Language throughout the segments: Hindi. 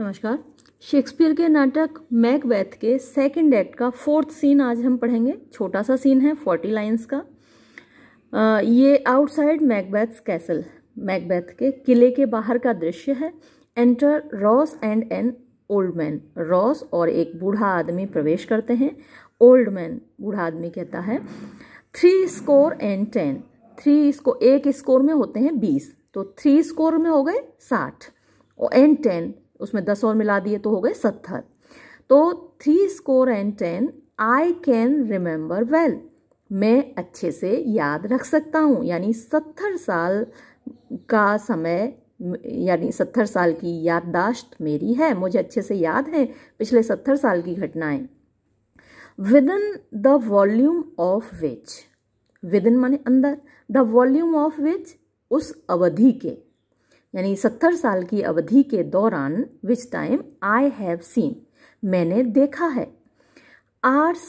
नमस्कार शेक्सपियर के नाटक मैकबैथ के सेकंड एक्ट का फोर्थ सीन आज हम पढ़ेंगे छोटा सा सीन है फोर्टी लाइंस का आ, ये आउटसाइड मैकबैथ कैसल मैकबैथ के किले के बाहर का दृश्य है enter Ross and an old man Ross और एक बूढ़ा आदमी प्रवेश करते हैं ओल्ड मैन बूढ़ा आदमी कहता है three score and ten three score एक स्कोर में होते हैं बीस तो थ्री स्कोर में हो गए साठ और एंड टेन उसमें दस और मिला दिए तो हो गए सत्तर तो three score and ten I can remember well मैं अच्छे से याद रख सकता हूँ यानी सत्तर साल का समय यानी सत्तर साल की याददाश्त मेरी है मुझे अच्छे से याद है पिछले सत्तर साल की घटनाएं within the volume of which within माने अंदर द वॉल्यूम ऑफ विच उस अवधि के यानी सत्तर साल की अवधि के दौरान which time I have seen मैंने देखा है आर्स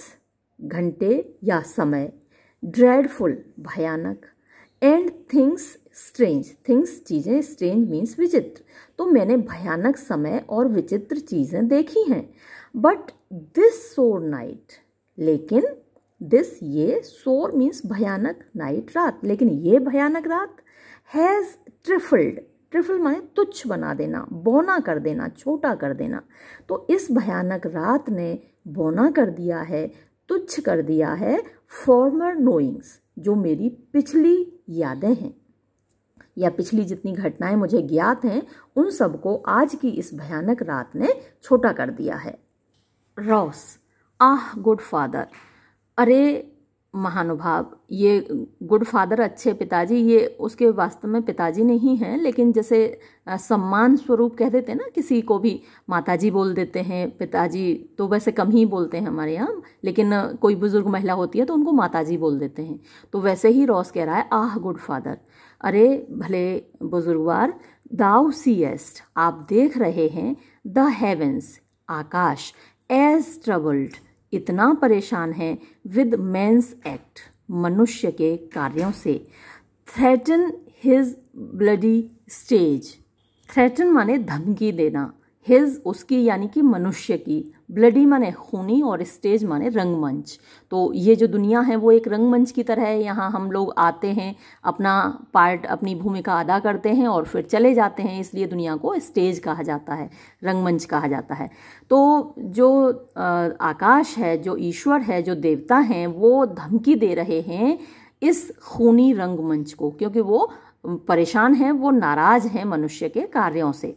घंटे या समय ड्रेडफुल भयानक एंड थिंग्स स्ट्रेंज थिंग्स चीज़ें स्ट्रेंज मीन्स विचित्र तो मैंने भयानक समय और विचित्र चीज़ें देखी हैं बट दिस सोर नाइट लेकिन दिस ये सोर मीन्स भयानक नाइट रात लेकिन ये भयानक रात हैज़ ट्रिफल्ड ट्रिफल माने तुच्छ बना देना बौना कर देना छोटा कर देना तो इस भयानक रात ने बौना कर दिया है तुच्छ कर दिया है फॉर्मर नोइंग्स जो मेरी पिछली यादें हैं या पिछली जितनी घटनाएं मुझे ज्ञात हैं उन सबको आज की इस भयानक रात ने छोटा कर दिया है रॉस आह गुड फादर अरे महानुभाव ये गुड फादर अच्छे पिताजी ये उसके वास्तव में पिताजी नहीं हैं लेकिन जैसे सम्मान स्वरूप कह देते हैं ना किसी को भी माताजी बोल देते हैं पिताजी तो वैसे कम ही बोलते हैं हमारे यहाँ लेकिन कोई बुज़ुर्ग महिला होती है तो उनको माताजी बोल देते हैं तो वैसे ही रॉस कह रहा है आह गुड फादर अरे भले बुजुर्गवार दाउ सीएस्ट आप देख रहे हैं द हेवेंस आकाश एज ट्रबल्ड इतना परेशान है विद मेंस एक्ट मनुष्य के कार्यों से threaten his bloody stage threaten माने धमकी देना हिज उसकी यानी कि मनुष्य की ब्लडी माने खूनी और स्टेज माने रंगमंच तो ये जो दुनिया है वो एक रंगमंच की तरह है यहाँ हम लोग आते हैं अपना पार्ट अपनी भूमिका अदा करते हैं और फिर चले जाते हैं इसलिए दुनिया को स्टेज कहा जाता है रंगमंच कहा जाता है तो जो आकाश है जो ईश्वर है जो देवता हैं वो धमकी दे रहे हैं इस खूनी रंगमंच को क्योंकि वो परेशान हैं वो नाराज़ हैं मनुष्य के कार्यों से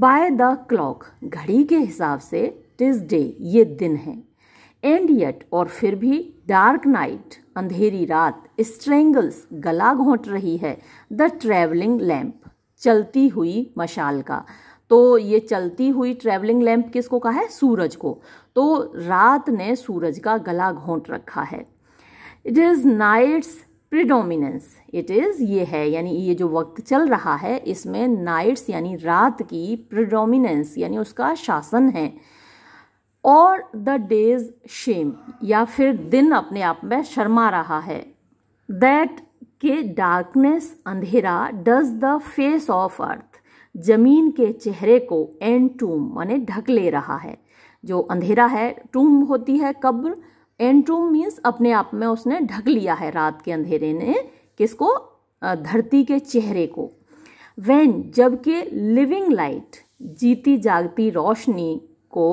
बाय द क्लॉक घड़ी के हिसाब से टिस डे ये दिन है एंड येट और फिर भी डार्क नाइट अंधेरी रात स्ट्रेंगल्स गला घोंट रही है द ट्रैवलिंग लैम्प चलती हुई मशाल का तो ये चलती हुई ट्रैवलिंग लैम्प किसको कहा है सूरज को तो रात ने सूरज का गला घोंट रखा है it is night's predominance it is ये है यानी ये जो वक्त चल रहा है इसमें नाइट्स यानी रात की प्रिडोमिनेंस यानी उसका शासन है और द डेज शेम या फिर दिन अपने आप में शर्मा रहा है दैट के डार्कनेस अंधेरा does the face of earth जमीन के चेहरे को एंड टूम माने ढक ले रहा है जो अंधेरा है टूम होती है कब्र रूम मीन्स अपने आप में उसने ढक लिया है रात के अंधेरे ने किसको धरती के चेहरे को वेन जबकि लिविंग लाइट जीती जागती रोशनी को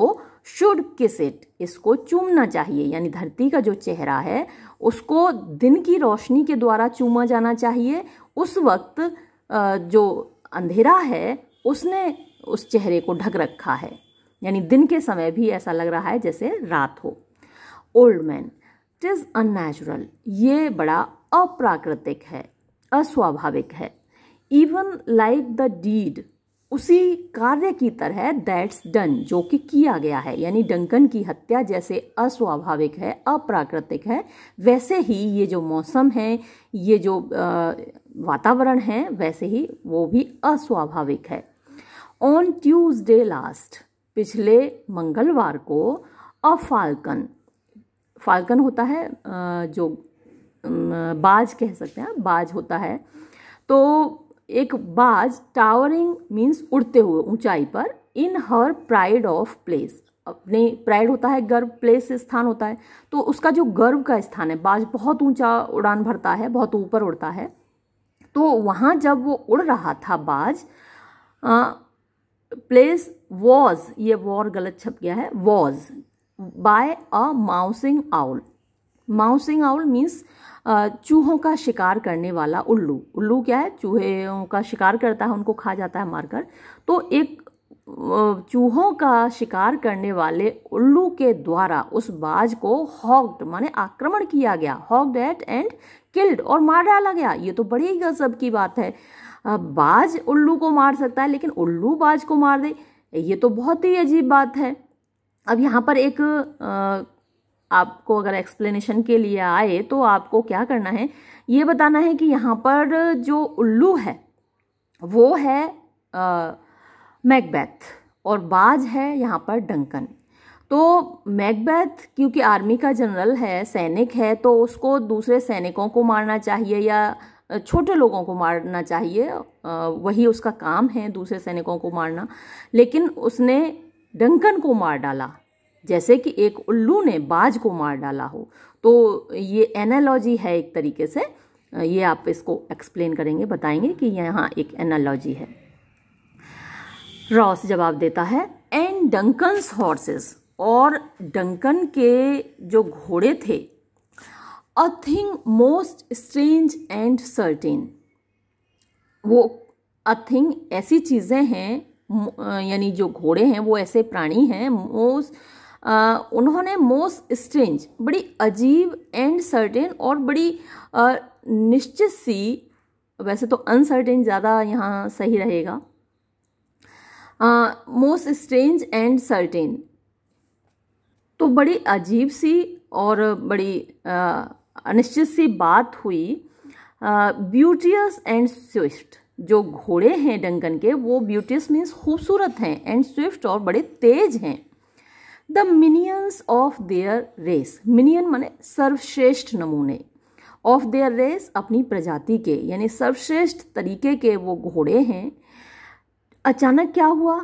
शुड किस इट इसको चूमना चाहिए यानी धरती का जो चेहरा है उसको दिन की रोशनी के द्वारा चूमा जाना चाहिए उस वक्त जो अंधेरा है उसने उस चेहरे को ढक रखा है यानी दिन के समय भी ऐसा लग रहा है जैसे रात हो old man it is unnatural ये बड़ा अप्राकृतिक है अस्वाभाविक है इवन लाइक द डीड उसी कार्य की तरह दैट्स डन जो कि किया गया है यानी डंकन की हत्या जैसे अस्वाभाविक है अप्राकृतिक है वैसे ही ये जो मौसम है ये जो वातावरण है वैसे ही वो भी अस्वाभाविक है ऑन ट्यूजडे लास्ट पिछले मंगलवार को अ फाल्कन फाल्कन होता है जो बाज कह सकते हैं बाज होता है तो एक बाज टावरिंग मीन्स उड़ते हुए ऊंचाई पर in her pride of place अपने प्राइड होता है गर्व प्लेस स्थान होता है तो उसका जो गर्व का स्थान है बाज बहुत ऊंचा उड़ान भरता है बहुत ऊपर उड़ता है तो वहाँ जब वो उड़ रहा था बाज प्लेस वॉज ये वॉर गलत छप गया है was by a mousing owl mousing owl means चूहों का शिकार करने वाला उल्लू उल्लू क्या है चूहों का शिकार करता है उनको खा जाता है मारकर तो एक चूहों का शिकार करने वाले उल्लू के द्वारा उस बाज को हॉक्ड माने आक्रमण किया गया हॉक्ड एट एंड किल्ड और मार डाला गया ये तो बड़ी गजब की बात है बाज उल्लू को मार सकता है लेकिन उल्लू बाज को मार दे ये तो बहुत ही अजीब बात है अब यहाँ पर एक आपको अगर एक्सप्लेनेशन के लिए आए तो आपको क्या करना है ये बताना है कि यहाँ पर जो उल्लू है वो है मैकबैथ और बाज है यहाँ पर डंकन तो मैकबैथ क्योंकि आर्मी का जनरल है सैनिक है तो उसको दूसरे सैनिकों को मारना चाहिए या छोटे लोगों को मारना चाहिए वही उसका काम है दूसरे सैनिकों को मारना लेकिन उसने डंकन को मार डाला जैसे कि एक उल्लू ने बाज को मार डाला हो तो ये एनालॉजी है एक तरीके से ये आप इसको एक्सप्लेन करेंगे बताएंगे कि यहाँ एक एनालॉजी है रॉस जवाब देता है एंड डंकन्स हॉर्सेस और डंकन के जो घोड़े थे a thing most strange and certain वो अ थिंग ऐसी चीज़ें हैं यानी जो घोड़े हैं वो ऐसे प्राणी हैं मोस आ, उन्होंने मोस्ट स्ट्रेंज बड़ी अजीब एंड सर्टेन और बड़ी निश्चित सी वैसे तो अनसर्टेन ज़्यादा यहाँ सही रहेगा मोस्ट स्ट्रेंज एंड सर्टेन तो बड़ी अजीब सी और बड़ी अनिश्चित सी बात हुई ब्यूटियस एंड स्विस्ट जो घोड़े हैं डंकन के वो ब्यूटिस मीन्स खूबसूरत हैं एंड स्विफ्ट और बड़े तेज हैं the minions of their race minion माने सर्वश्रेष्ठ नमूने ऑफ देयर रेस अपनी प्रजाति के यानी सर्वश्रेष्ठ तरीके के वो घोड़े हैं अचानक क्या हुआ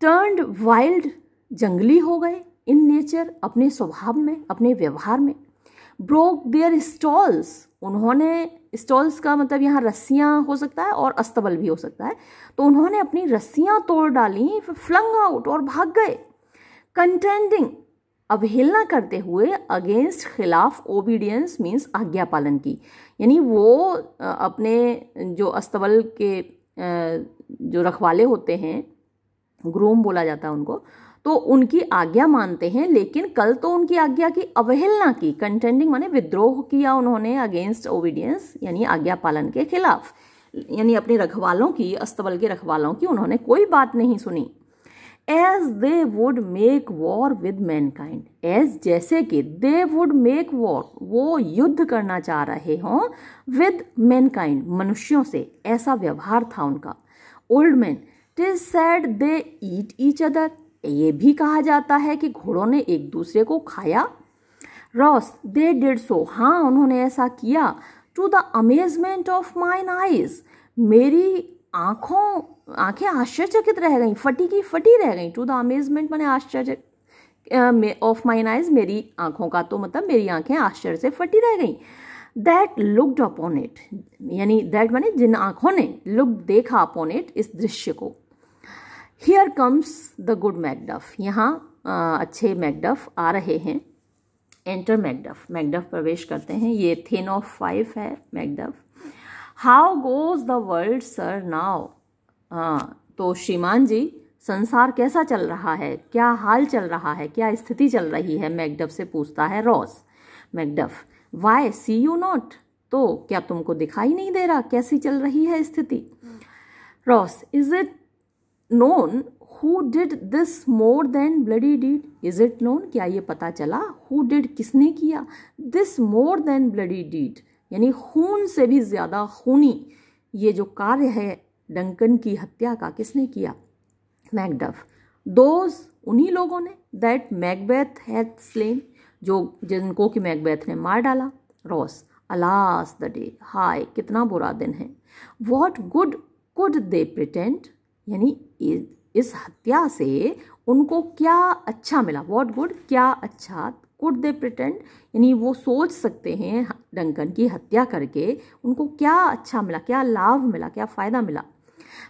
टर्नड वाइल्ड जंगली हो गए इन नेचर अपने स्वभाव में अपने व्यवहार में ब्रोक देयर स्टॉल्स उन्होंने स्टॉल्स का मतलब यहाँ रस्सियाँ हो सकता है और अस्तबल भी हो सकता है तो उन्होंने अपनी रस्सियाँ तोड़ डाली फ्लंग आउट और भाग गए कंटेंडिंग अवहेलना करते हुए अगेंस्ट खिलाफ ओबीडियंस मीन्स आज्ञा पालन की यानी वो अपने जो अस्तबल के जो रखवाले होते हैं ग्रूम बोला जाता है उनको तो उनकी आज्ञा मानते हैं लेकिन कल तो उनकी आज्ञा की अवहेलना की कंटेंडिंग माने विद्रोह किया उन्होंने अगेंस्ट ओबीडियंस यानी आज्ञा पालन के खिलाफ यानी अपने रखवालों की अस्तबल के रखवालों की उन्होंने कोई बात नहीं सुनी as they would make war with mankind as जैसे कि दे वुड मेक वॉर वो युद्ध करना चाह रहे हों विद मैनकाइंड मनुष्यों से ऐसा व्यवहार था उनका ओल्ड मैन टिज सैड दे ईट ईच अदर ये भी कहा जाता है कि घोड़ों ने एक दूसरे को खाया रॉस दे डिड सो हाँ उन्होंने ऐसा किया to the amazement of mine eyes मेरी आँखों आंखें आश्चर्यचकित रह गई फटी की फटी रह गई टू द अमेजमेंट मैंने आश्चर्य ऑफ माइन आइज मेरी आंखों का तो मतलब मेरी आंखें आश्चर्य से फटी रह गई दैट लुकड अपॉन इट यानी दैट मैंने जिन आंखों ने लुक देखा अपॉन इट इस दृश्य को here comes the good Macduff यहाँ अच्छे मैकडफ आ रहे हैं एंटर मैकडफ मैकडफ प्रवेश करते हैं ये थेन ऑफ फाइव है Macduff how goes the world sir now हाँ तो श्रीमान जी संसार कैसा चल रहा है क्या हाल चल रहा है क्या स्थिति चल रही है मैकडफ से पूछता है Ross Macduff why see you not तो क्या तुमको दिखाई नहीं दे रहा कैसी चल रही है स्थिति Ross is it known who did this more than bloody deed is it known क्या ये पता चला हु did किसने किया this more than bloody deed यानी खून से भी ज़्यादा खूनी ये जो कार्य है डंकन की हत्या का किसने किया मैकडफ दोज उन्हीं लोगों ने दैट मैकबैथ हैथ स्लेन जो जिनको कि मैकबैथ ने मार डाला रॉस अलास द डे हाय कितना बुरा दिन है what good could they pretend यानी इस हत्या से उनको क्या अच्छा मिला वॉट गुड क्या अच्छा कुड दे प्रिटेंड यानी वो सोच सकते हैं डंकन की हत्या करके उनको क्या अच्छा मिला क्या लाभ मिला क्या फ़ायदा मिला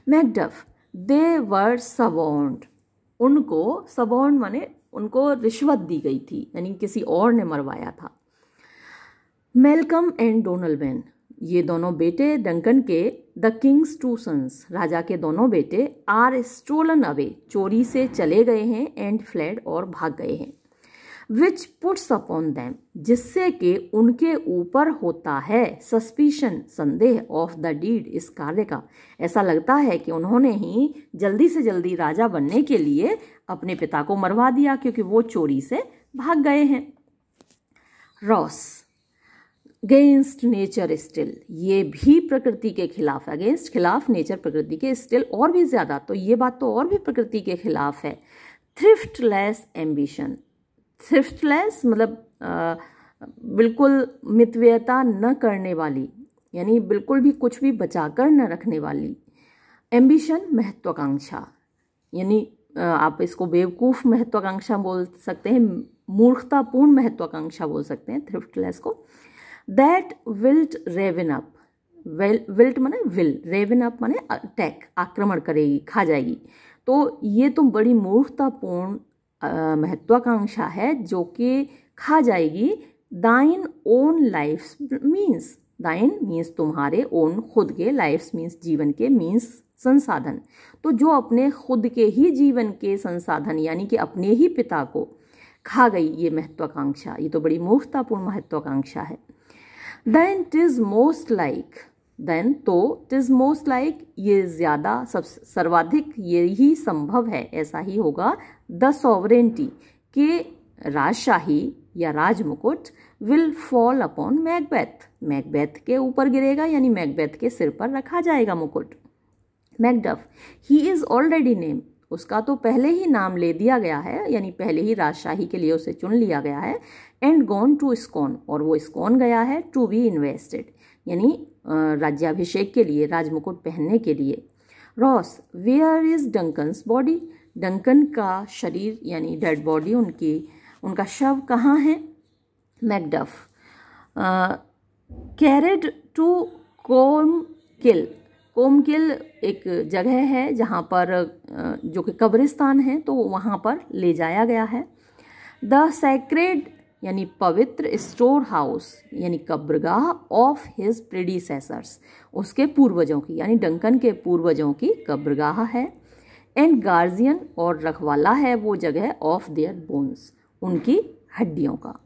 मैकडफ दे वर सबॉन्ड उनको सबॉन्ड माने उनको रिश्वत दी गई थी यानी किसी और ने मरवाया था मेलकम एंड डोनलबेन ये दोनों बेटे डंकन के द किंग्स टू सन्स राजा के दोनों बेटे आर स्टोलन अवे चोरी से चले गए हैं एंड फ्लैड और भाग गए हैं विच पुट्स अपॉन दैम जिससे कि उनके ऊपर होता है सस्पिशन संदेह ऑफ द डीड इस कार्य का ऐसा लगता है कि उन्होंने ही जल्दी से जल्दी राजा बनने के लिए अपने पिता को मरवा दिया क्योंकि वो चोरी से भाग गए हैं रॉस अगेंस्ट नेचर स्टिल ये भी प्रकृति के खिलाफ अगेंस्ट खिलाफ नेचर प्रकृति के स्टिल और भी ज़्यादा तो ये बात तो और भी प्रकृति के खिलाफ है थ्रिफ्टलेस एम्बिशन थ्रिफ्टलेस मतलब आ, बिल्कुल मितव्यता न करने वाली यानी बिल्कुल भी कुछ भी बचाकर न रखने वाली एम्बिशन महत्वाकांक्षा यानी आप इसको बेवकूफ़ महत्वाकांक्षा बोल सकते हैं मूर्खतापूर्ण महत्वाकांक्षा बोल सकते हैं थ्रिफ्टलेस को that wilt ravin up wilt माने विल रेवन अप माने अटैक आक्रमण करेगी खा जाएगी तो ये तो बड़ी मूर्खतापूर्ण महत्वाकांक्षा है जो कि खा जाएगी thine own life's means thine means तुम्हारे ओन खुद के लाइफ्स मीन्स जीवन के मीन्स संसाधन तो जो अपने खुद के ही जीवन के संसाधन यानी कि अपने ही पिता को खा गई ये महत्वाकांक्षा ये तो बड़ी मूर्खतापूर्ण महत्वाकांक्षा है देन टिज मोस्ट लाइक देन तो टिज मोस्ट लाइक ये ज़्यादा सब सर्वाधिक यही संभव है ऐसा ही होगा द सॉवरेंटी के राजशाही या राज मुकुट will fall upon Macbeth Macbeth के ऊपर गिरेगा यानी मैकबैथ के सिर पर रखा जाएगा मुकुट Macduff he is already named उसका तो पहले ही नाम ले दिया गया है यानी पहले ही राजशाही के लिए उसे चुन लिया गया है एंड गॉन टू स्कॉन और वो स्कॉन गया है टू बी इन्वेस्टेड यानी राज्याभिषेक के लिए राजमुकुट पहनने के लिए Ross where is Duncan's body Duncan का शरीर यानी डेड बॉडी उनकी उनका शव कहाँ है Macduff carried to Colmekill Colmekill एक जगह है जहाँ पर जो कि कब्रिस्तान है तो वहाँ पर ले जाया गया है द सेक्रेड यानी पवित्र स्टोर हाउस यानी कब्रगाह ऑफ हिज प्रेडिसेसर्स उसके पूर्वजों की यानी डंकन के पूर्वजों की कब्रगाह है एंड गार्जियन और रखवाला है वो जगह ऑफ देयर बोन्स उनकी हड्डियों का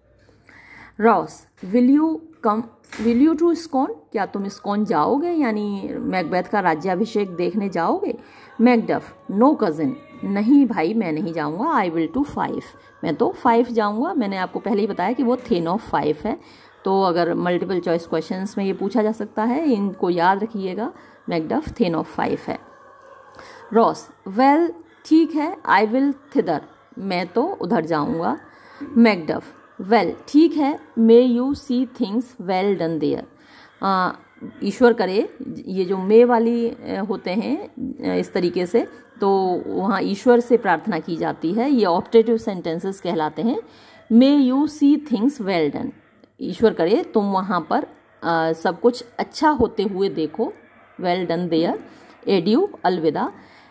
Ross will you come will you to Scone क्या तुम स्कॉन जाओगे यानी मैकबैथ का राज्याभिषेक देखने जाओगे मैकडफ नो कज़न नहीं भाई मैं नहीं जाऊँगा आई विल टू फाइव मैं तो फाइव जाऊँगा मैंने आपको पहले ही बताया कि वो थेन ऑफ फाइव है तो अगर मल्टीपल चॉइस क्वेश्चन में ये पूछा जा सकता है इनको याद रखिएगा मैकडफ थेन ऑफ फाइव है रॉस वेल ठीक है आई विल थिदर मैं तो उधर जाऊँगा मैकडफ वेल ठीक है may you see things well done there ईश्वर करे ये जो मे वाली होते हैं इस तरीके से तो वहाँ ईश्वर से प्रार्थना की जाती है ये ऑप्टेटिव सेंटेंसेस कहलाते हैं may you see things well done ईश्वर करे तुम वहाँ पर आ, सब कुछ अच्छा होते हुए देखो वेल डन देयर एड्यू अलविदा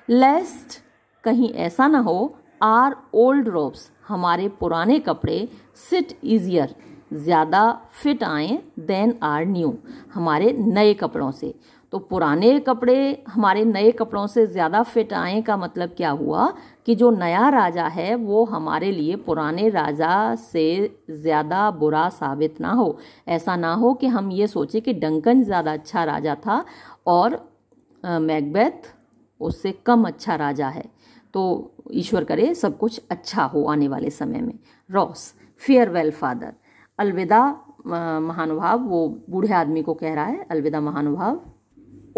लेस्ट कहीं ऐसा ना हो आर ओल्ड रोब्स हमारे पुराने कपड़े सिट ईजियर ज़्यादा फिट आए देन आर न्यू हमारे नए कपड़ों से तो पुराने कपड़े हमारे नए कपड़ों से ज़्यादा फिट आए का मतलब क्या हुआ कि जो नया राजा है वो हमारे लिए पुराने राजा से ज़्यादा बुरा साबित ना हो ऐसा ना हो कि हम ये सोचें कि डंकन ज़्यादा अच्छा राजा था और मैकबेथ उससे कम अच्छा राजा है तो ईश्वर करे सब कुछ अच्छा हो आने वाले समय में रॉस फेयरवेल फादर अलविदा महानुभाव वो बूढ़े आदमी को कह रहा है अलविदा महानुभाव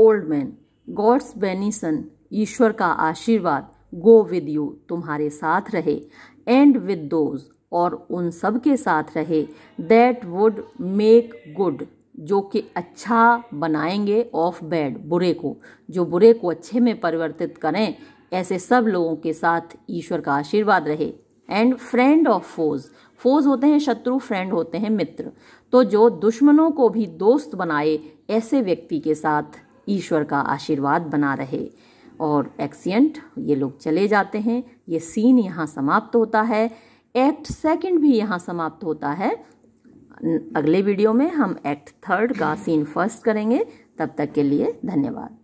ओल्ड मैन गॉड्स बेनिसन ईश्वर का आशीर्वाद गो विद यू तुम्हारे साथ रहे एंड विद दोज और उन सब के साथ रहे दैट वुड मेक गुड जो कि अच्छा बनाएंगे ऑफ बैड बुरे को जो बुरे को अच्छे में परिवर्तित करें ऐसे सब लोगों के साथ ईश्वर का आशीर्वाद रहे and friend of foes foes होते हैं शत्रु फ्रेंड होते हैं मित्र तो जो दुश्मनों को भी दोस्त बनाए ऐसे व्यक्ति के साथ ईश्वर का आशीर्वाद बना रहे और एक्सीडेंट ये लोग चले जाते हैं ये सीन यहाँ समाप्त होता है एक्ट सेकंड भी यहाँ समाप्त होता है अगले वीडियो में हम एक्ट थर्ड का सीन फर्स्ट करेंगे तब तक के लिए धन्यवाद